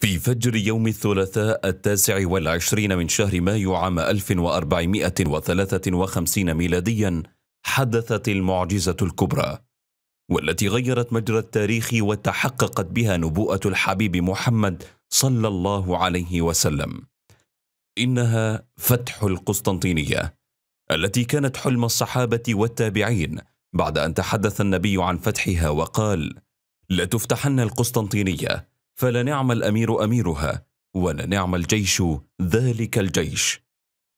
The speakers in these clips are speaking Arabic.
في فجر يوم الثلاثاء التاسع والعشرين من شهر مايو عام 1453 ميلاديا حدثت المعجزة الكبرى والتي غيرت مجرى التاريخ وتحققت بها نبوءة الحبيب محمد صلى الله عليه وسلم إنها فتح القسطنطينية التي كانت حلم الصحابة والتابعين بعد أن تحدث النبي عن فتحها وقال لا تفتحن القسطنطينية فلنعم الامير اميرها ولنعم الجيش ذلك الجيش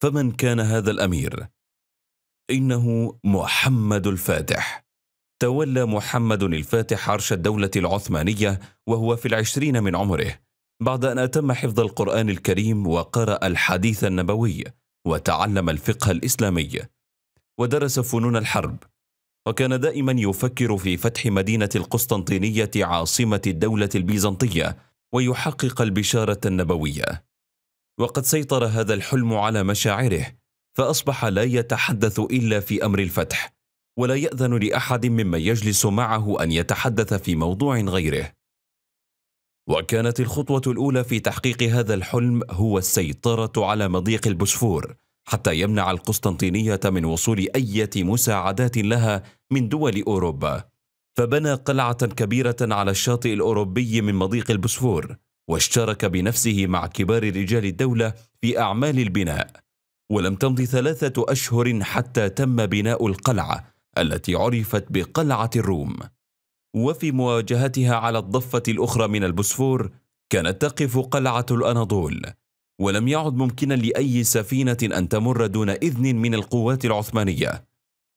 فمن كان هذا الامير انه محمد الفاتح تولى محمد الفاتح عرش الدوله العثمانيه وهو في العشرين من عمره بعد ان اتم حفظ القران الكريم وقرا الحديث النبوي وتعلم الفقه الاسلامي ودرس فنون الحرب وكان دائما يفكر في فتح مدينة القسطنطينية عاصمة الدولة البيزنطية ويحقق البشارة النبوية وقد سيطر هذا الحلم على مشاعره فأصبح لا يتحدث إلا في أمر الفتح ولا يأذن لأحد ممن يجلس معه أن يتحدث في موضوع غيره وكانت الخطوة الأولى في تحقيق هذا الحلم هو السيطرة على مضيق البوسفور حتى يمنع القسطنطينية من وصول أي مساعدات لها من دول أوروبا فبنى قلعة كبيرة على الشاطئ الأوروبي من مضيق البوسفور واشترك بنفسه مع كبار رجال الدولة في أعمال البناء ولم تمض ثلاثة أشهر حتى تم بناء القلعة التي عرفت بقلعة الروم وفي مواجهتها على الضفة الأخرى من البوسفور كانت تقف قلعة الأناضول ولم يعد ممكنا لأي سفينة أن تمر دون إذن من القوات العثمانية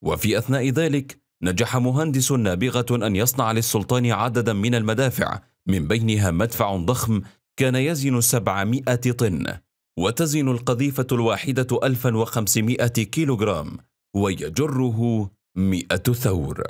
وفي أثناء ذلك نجح مهندس نابغة أن يصنع للسلطان عددا من المدافع من بينها مدفع ضخم كان يزن 700 طن وتزن القذيفة الواحدة 1500 كيلوغرام ويجره 100 ثور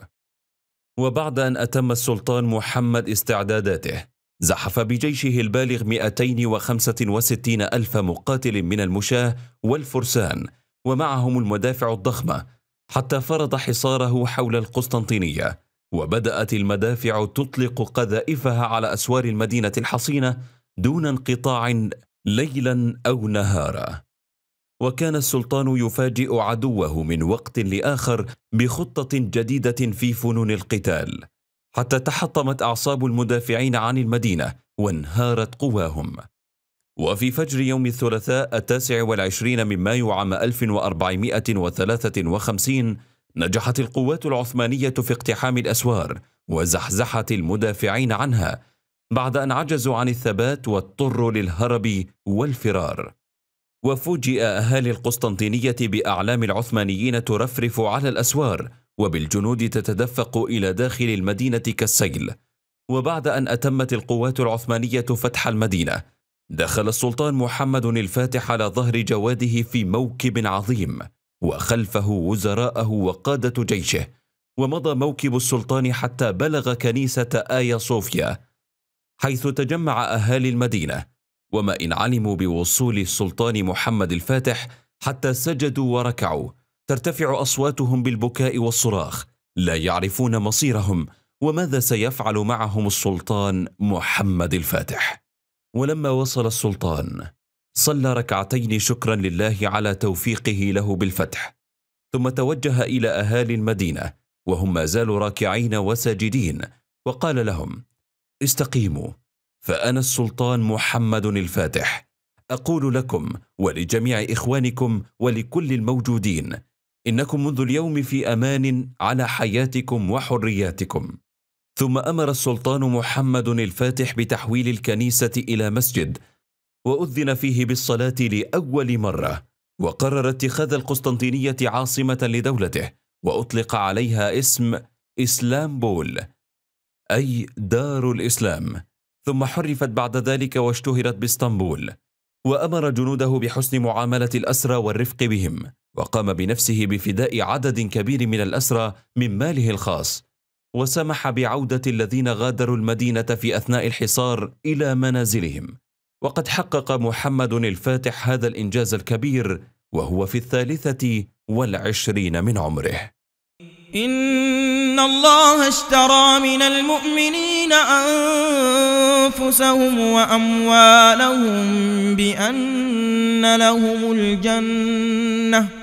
وبعد أن أتم السلطان محمد استعداداته زحف بجيشه البالغ 265 ألف مقاتل من المشاة والفرسان ومعهم المدافع الضخمة حتى فرض حصاره حول القسطنطينية وبدأت المدافع تطلق قذائفها على أسوار المدينة الحصينة دون انقطاع ليلا أو نهارا وكان السلطان يفاجئ عدوه من وقت لآخر بخطة جديدة في فنون القتال حتى تحطمت أعصاب المدافعين عن المدينة وانهارت قواهم وفي فجر يوم الثلاثاء التاسع والعشرين من مايو عام 1453 نجحت القوات العثمانية في اقتحام الأسوار وزحزحة المدافعين عنها بعد أن عجزوا عن الثبات واضطروا للهرب والفرار وفوجئ أهالي القسطنطينية بأعلام العثمانيين ترفرف على الأسوار وبالجنود تتدفق إلى داخل المدينة كالسيل وبعد أن أتمت القوات العثمانية فتح المدينة دخل السلطان محمد الفاتح على ظهر جواده في موكب عظيم وخلفه وزراءه وقادة جيشه ومضى موكب السلطان حتى بلغ كنيسة آيا صوفيا حيث تجمع أهالي المدينة وما إن علموا بوصول السلطان محمد الفاتح حتى سجدوا وركعوا ترتفع اصواتهم بالبكاء والصراخ لا يعرفون مصيرهم وماذا سيفعل معهم السلطان محمد الفاتح ولما وصل السلطان صلى ركعتين شكرا لله على توفيقه له بالفتح ثم توجه الى اهالي المدينه وهم ما زالوا راكعين وساجدين وقال لهم استقيموا فانا السلطان محمد الفاتح اقول لكم ولجميع اخوانكم ولكل الموجودين انكم منذ اليوم في امان على حياتكم وحرياتكم ثم امر السلطان محمد الفاتح بتحويل الكنيسه الى مسجد واذن فيه بالصلاه لاول مره وقرر اتخاذ القسطنطينيه عاصمه لدولته واطلق عليها اسم اسلامبول اي دار الاسلام ثم حرفت بعد ذلك واشتهرت باسطنبول وامر جنوده بحسن معامله الاسرى والرفق بهم وقام بنفسه بفداء عدد كبير من الأسرى من ماله الخاص وسمح بعودة الذين غادروا المدينة في أثناء الحصار إلى منازلهم وقد حقق محمد الفاتح هذا الإنجاز الكبير وهو في الثالثة والعشرين من عمره إن الله اشترى من المؤمنين أنفسهم وأموالهم بأن لهم الجنة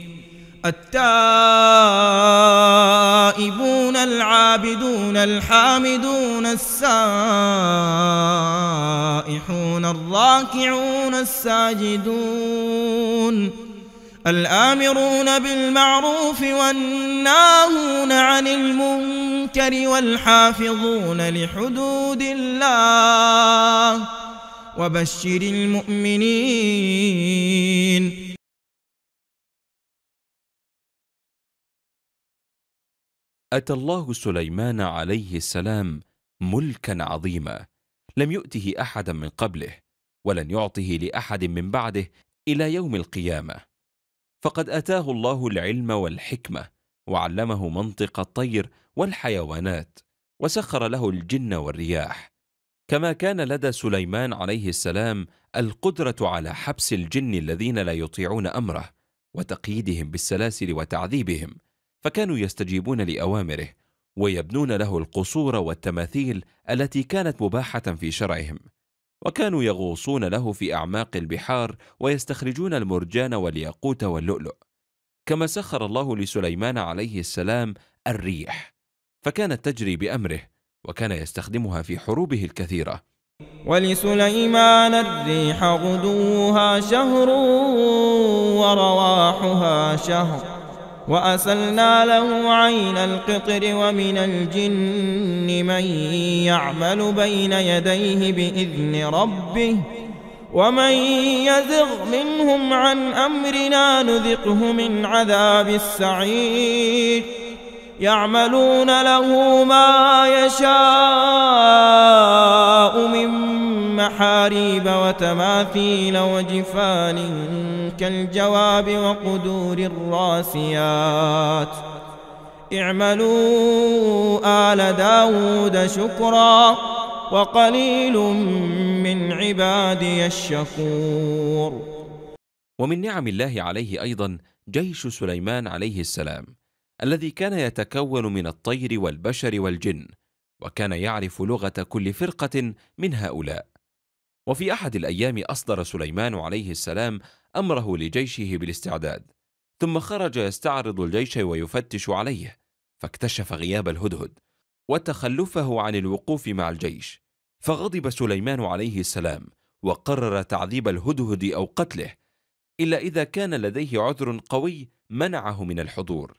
التائبون العابدون الحامدون السائحون الراكعون الساجدون الآمرون بالمعروف والناهون عن المنكر والحافظون لحدود الله وبشر المؤمنين أتى الله سليمان عليه السلام ملكا عظيما لم يؤته أحدا من قبله ولن يعطه لأحد من بعده إلى يوم القيامة فقد أتاه الله العلم والحكمة وعلمه منطق الطير والحيوانات وسخر له الجن والرياح كما كان لدى سليمان عليه السلام القدرة على حبس الجن الذين لا يطيعون أمره وتقييدهم بالسلاسل وتعذيبهم فكانوا يستجيبون لأوامره ويبنون له القصور والتماثيل التي كانت مباحة في شرعهم وكانوا يغوصون له في أعماق البحار ويستخرجون المرجان والياقوت واللؤلؤ كما سخر الله لسليمان عليه السلام الريح فكانت تجري بأمره وكان يستخدمها في حروبه الكثيرة ولسليمان الريح غدوها شهر ورواحها شهر وأسلنا له عين القطر ومن الجن من يعمل بين يديه بإذن ربه ومن يزغ منهم عن أمرنا نذقه من عذاب السعير يعملون له ما يشاء من محاريب وتماثيل وجفان كالجواب وقدور الراسيات اعملوا آل داود شكرا وقليل من عبادي الشكور ومن نعم الله عليه أيضا جيش سليمان عليه السلام الذي كان يتكون من الطير والبشر والجن وكان يعرف لغه كل فرقه من هؤلاء وفي أحد الأيام أصدر سليمان عليه السلام أمره لجيشه بالاستعداد ثم خرج يستعرض الجيش ويفتش عليه فاكتشف غياب الهدهد وتخلفه عن الوقوف مع الجيش فغضب سليمان عليه السلام وقرر تعذيب الهدهد أو قتله إلا إذا كان لديه عذر قوي منعه من الحضور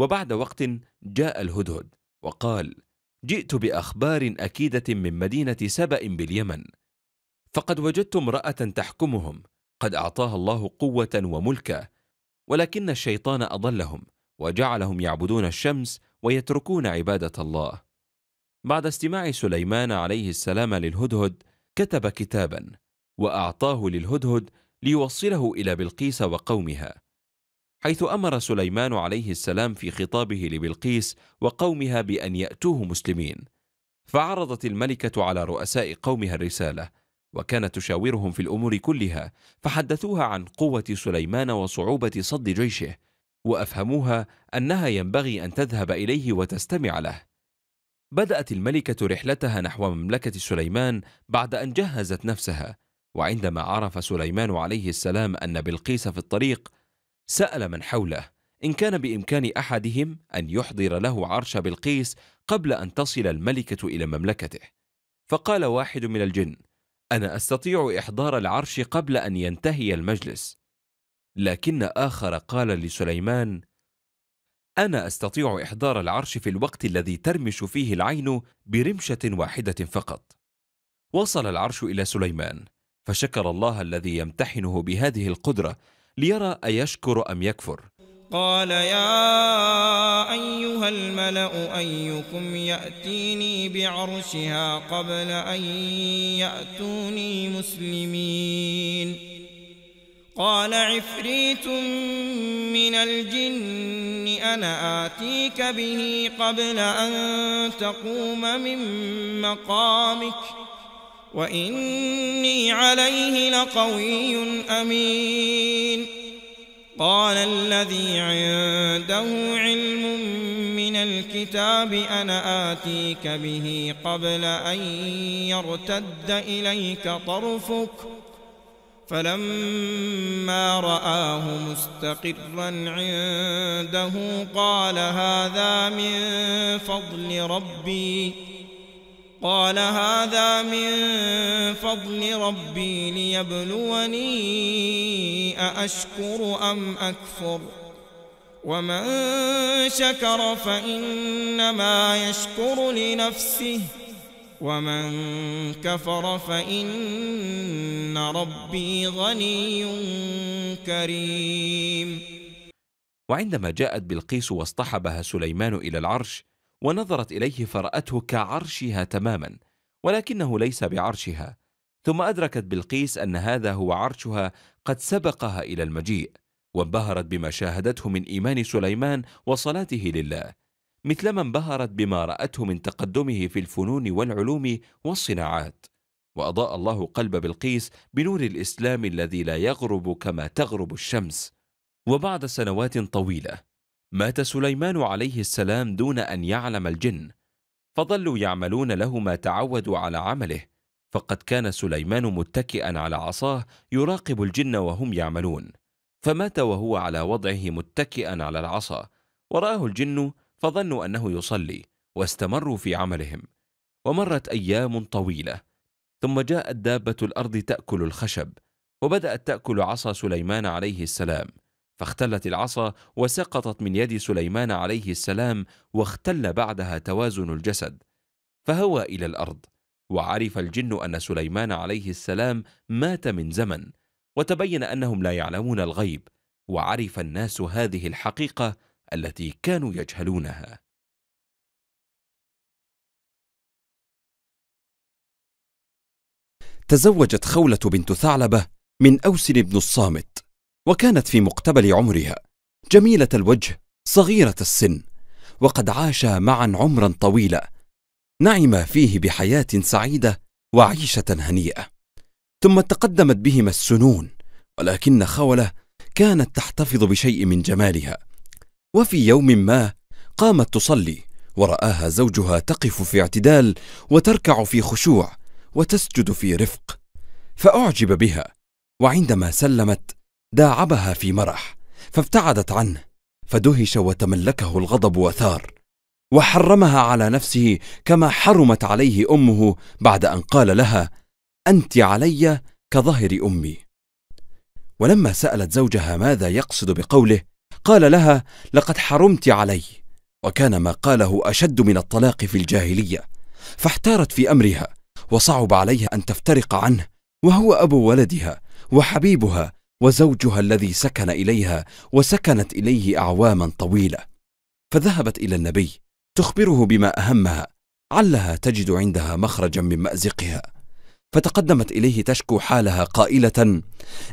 وبعد وقت جاء الهدهد وقال جئت بأخبار أكيدة من مدينة سبأ باليمن فقد وجدت امراه تحكمهم قد اعطاها الله قوه وملكا ولكن الشيطان اضلهم وجعلهم يعبدون الشمس ويتركون عباده الله بعد استماع سليمان عليه السلام للهدهد كتب كتابا واعطاه للهدهد ليوصله الى بلقيس وقومها حيث امر سليمان عليه السلام في خطابه لبلقيس وقومها بان ياتوه مسلمين فعرضت الملكه على رؤساء قومها الرساله وكانت تشاورهم في الأمور كلها فحدثوها عن قوة سليمان وصعوبة صد جيشه وأفهموها أنها ينبغي أن تذهب إليه وتستمع له بدأت الملكة رحلتها نحو مملكة سليمان بعد أن جهزت نفسها وعندما عرف سليمان عليه السلام أن بلقيس في الطريق سأل من حوله إن كان بإمكان أحدهم أن يحضر له عرش بلقيس قبل أن تصل الملكة إلى مملكته فقال واحد من الجن انا استطيع احضار العرش قبل ان ينتهي المجلس لكن اخر قال لسليمان انا استطيع احضار العرش في الوقت الذي ترمش فيه العين برمشه واحده فقط وصل العرش الى سليمان فشكر الله الذي يمتحنه بهذه القدره ليرى ايشكر ام يكفر قال يا أيها الملأ أيكم يأتيني بعرشها قبل أن يأتوني مسلمين قال عفريت من الجن أنا آتيك به قبل أن تقوم من مقامك وإني عليه لقوي أمين قال الذي عنده علم من الكتاب أنا آتيك به قبل أن يرتد إليك طرفك فلما رآه مستقرا عنده قال هذا من فضل ربي قال هذا من فضل ربي ليبلوني أأشكر أم أكفر ومن شكر فإنما يشكر لنفسه ومن كفر فإن ربي غني كريم وعندما جاءت بلقيس واصطحبها سليمان إلى العرش ونظرت إليه فرأته كعرشها تماما ولكنه ليس بعرشها ثم أدركت بلقيس أن هذا هو عرشها قد سبقها إلى المجيء وانبهرت بما شاهدته من إيمان سليمان وصلاته لله مثلما انبهرت بما رأته من تقدمه في الفنون والعلوم والصناعات وأضاء الله قلب بلقيس بنور الإسلام الذي لا يغرب كما تغرب الشمس وبعد سنوات طويلة مات سليمان عليه السلام دون أن يعلم الجن فظلوا يعملون له ما تعودوا على عمله فقد كان سليمان متكئا على عصاه يراقب الجن وهم يعملون فمات وهو على وضعه متكئا على العصا وراه الجن فظنوا أنه يصلي واستمروا في عملهم ومرت أيام طويلة ثم جاءت دابة الأرض تأكل الخشب وبدأت تأكل عصا سليمان عليه السلام فاختلت العصا وسقطت من يد سليمان عليه السلام واختل بعدها توازن الجسد فهوى الى الارض وعرف الجن ان سليمان عليه السلام مات من زمن وتبين انهم لا يعلمون الغيب وعرف الناس هذه الحقيقه التي كانوا يجهلونها تزوجت خوله بنت ثعلبه من اوس بن الصامت وكانت في مقتبل عمرها جميلة الوجه صغيرة السن وقد عاشا معا عمرا طويلا نعما فيه بحياة سعيدة وعيشة هنيئة ثم تقدمت بهما السنون ولكن خولة كانت تحتفظ بشيء من جمالها وفي يوم ما قامت تصلي ورآها زوجها تقف في اعتدال وتركع في خشوع وتسجد في رفق فأعجب بها وعندما سلمت داعبها في مرح فابتعدت عنه فدهش وتملكه الغضب وثار وحرمها على نفسه كما حرمت عليه امه بعد ان قال لها انت علي كظهر امي ولما سالت زوجها ماذا يقصد بقوله قال لها لقد حرمت علي وكان ما قاله اشد من الطلاق في الجاهليه فاحتارت في امرها وصعب عليها ان تفترق عنه وهو ابو ولدها وحبيبها وزوجها الذي سكن اليها وسكنت اليه اعواما طويله فذهبت الى النبي تخبره بما اهمها علها تجد عندها مخرجا من مازقها فتقدمت اليه تشكو حالها قائله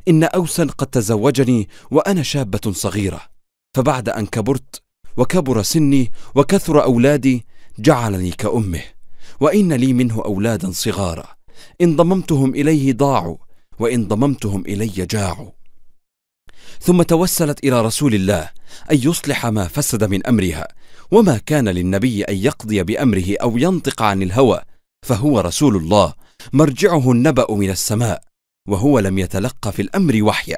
ان اوسا قد تزوجني وانا شابه صغيره فبعد ان كبرت وكبر سني وكثر اولادي جعلني كامه وان لي منه اولادا صغارا ان ضممتهم اليه ضاعوا وان ضممتهم الي جاعوا ثم توسلت إلى رسول الله أن يصلح ما فسد من أمرها وما كان للنبي أن يقضي بأمره أو ينطق عن الهوى فهو رسول الله مرجعه النبأ من السماء وهو لم يتلقى في الأمر وحيا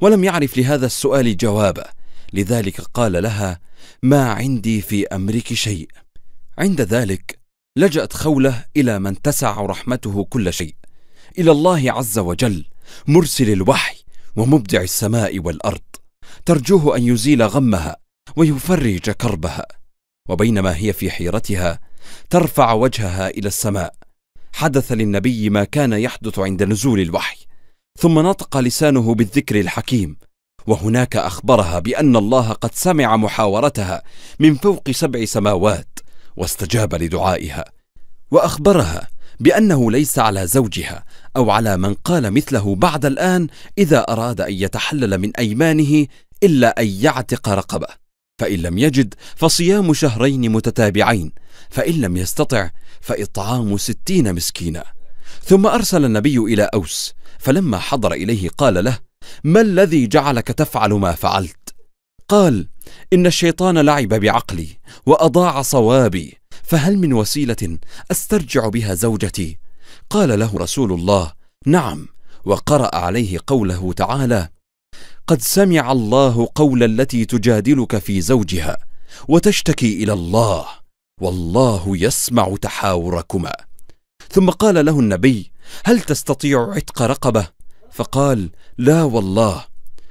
ولم يعرف لهذا السؤال جوابا لذلك قال لها ما عندي في أمرك شيء عند ذلك لجأت خوله إلى من تسع رحمته كل شيء إلى الله عز وجل مرسل الوحي ومبدع السماء والارض ترجوه ان يزيل غمها ويفرج كربها وبينما هي في حيرتها ترفع وجهها الى السماء حدث للنبي ما كان يحدث عند نزول الوحي ثم نطق لسانه بالذكر الحكيم وهناك اخبرها بان الله قد سمع محاورتها من فوق سبع سماوات واستجاب لدعائها واخبرها بانه ليس على زوجها أو على من قال مثله بعد الآن إذا أراد أن يتحلل من أيمانه إلا أن يعتق رقبة فإن لم يجد فصيام شهرين متتابعين فإن لم يستطع فإطعام ستين مسكينا ثم أرسل النبي إلى أوس فلما حضر إليه قال له ما الذي جعلك تفعل ما فعلت قال إن الشيطان لعب بعقلي وأضاع صوابي فهل من وسيلة أسترجع بها زوجتي قال له رسول الله نعم وقرأ عليه قوله تعالى قد سمع الله قول التي تجادلك في زوجها وتشتكي إلى الله والله يسمع تحاوركما ثم قال له النبي هل تستطيع عتق رقبة فقال لا والله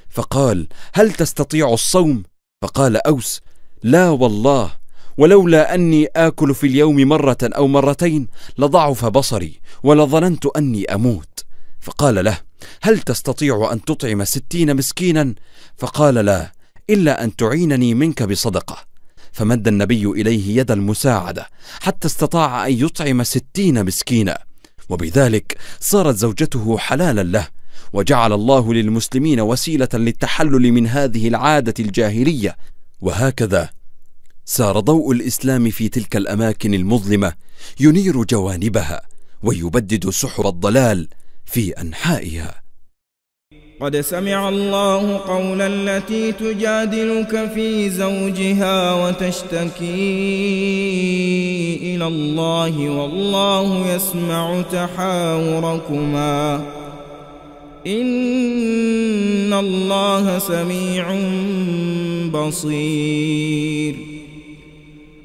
فقال هل تستطيع الصوم فقال أوس لا والله ولولا أني آكل في اليوم مرة أو مرتين لضعف بصري ولظننت أني أموت فقال له هل تستطيع أن تطعم ستين مسكينا فقال لا إلا أن تعينني منك بصدقة فمد النبي إليه يد المساعدة حتى استطاع أن يطعم ستين مسكينا وبذلك صارت زوجته حلالا له وجعل الله للمسلمين وسيلة للتحلل من هذه العادة الجاهلية وهكذا سار ضوء الاسلام في تلك الاماكن المظلمه ينير جوانبها ويبدد سحر الضلال في انحائها قد سمع الله قول التي تجادلك في زوجها وتشتكي إلى الله والله يسمع تحاوركما إن الله سميع بصير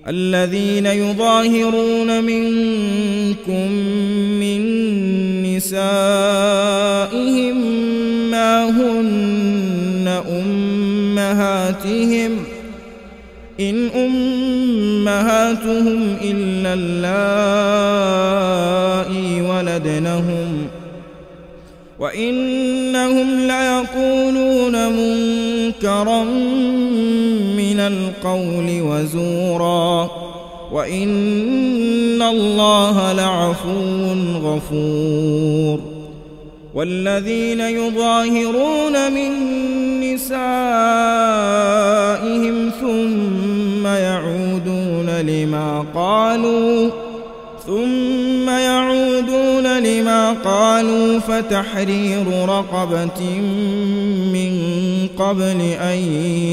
الذين يظاهرون منكم من نسائهم ما هن أمهاتهم إن أمهاتهم إلا اللائي ولدنهم وإنهم ليقولون منكرا القول وزورا وإن الله لعفو غفور والذين يظاهرون من نسائهم ثم يعودون لما قالوا ثم يعودون لما قالوا فتحرير رقبة من قبل أن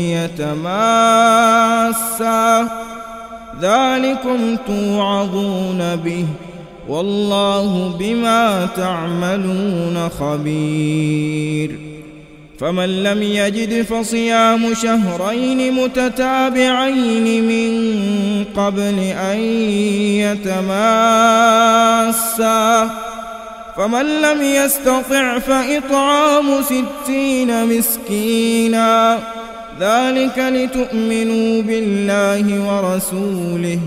يتماسا ذلكم توعظون به والله بما تعملون خبير فمن لم يجد فصيام شهرين متتابعين من قبل أن يتماسا فمن لم يستطع فإطعام ستين مسكينا ذلك لتؤمنوا بالله ورسوله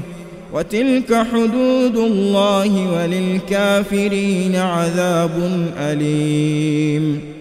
وتلك حدود الله وللكافرين عذاب أليم